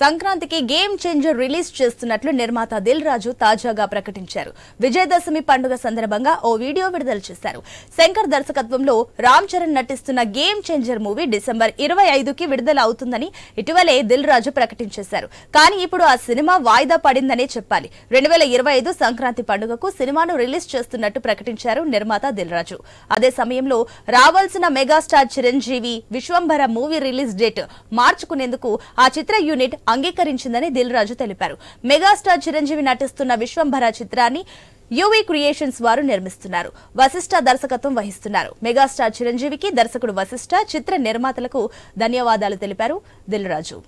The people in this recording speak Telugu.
సంక్రాంతికి గేమ్ చేంజర్ రిలీజ్ చేస్తున్నట్లు నిర్మాత దిల్ రాజు తాజాగా ప్రకటించారు విజయదశమి పండుగ సందర్భంగా ఓ వీడియో విడుదల చేశారు శంకర్ దర్శకత్వంలో రామ్ చరణ్ నటిస్తున్న గేమ్ చేంజర్ మూవీ డిసెంబర్ ఇరవై ఐదుకి విడుదల అవుతుందని ఇటీవలే దిల్ రాజు ప్రకటించేశారు కానీ ఇప్పుడు ఆ సినిమా వాయిదా పడిందనే చెప్పాలి రెండు వేల ఇరవై ఐదు సంక్రాంతి పండుగకు సినిమాను రిలీజ్ చేస్తున్నట్టు ప్రకటించారు నిర్మాత దిల్ రాజు అదే సమయంలో రావాల్సిన megastar Chiranjeevi Vishwambhara movie release date మార్చుకునేందుకు ఆ చిత్ర యూనిట్ అంగీకరించిందని దిల్ రాజు తెలిపారు మెగాస్టార్ చిరంజీవి నటిస్తున్న విశ్వంభర చిత్రాన్ని యువీ క్రియేషన్స్ వారు నిర్మిస్తున్నారు వశిష్ట దర్శకత్వం వహిస్తున్నారు మెగాస్టార్ చిరంజీవికి దర్శకుడు వశిష్ట చిత్ర నిర్మాతలకు ధన్యవాదాలు తెలిపారు దిల్ రాజు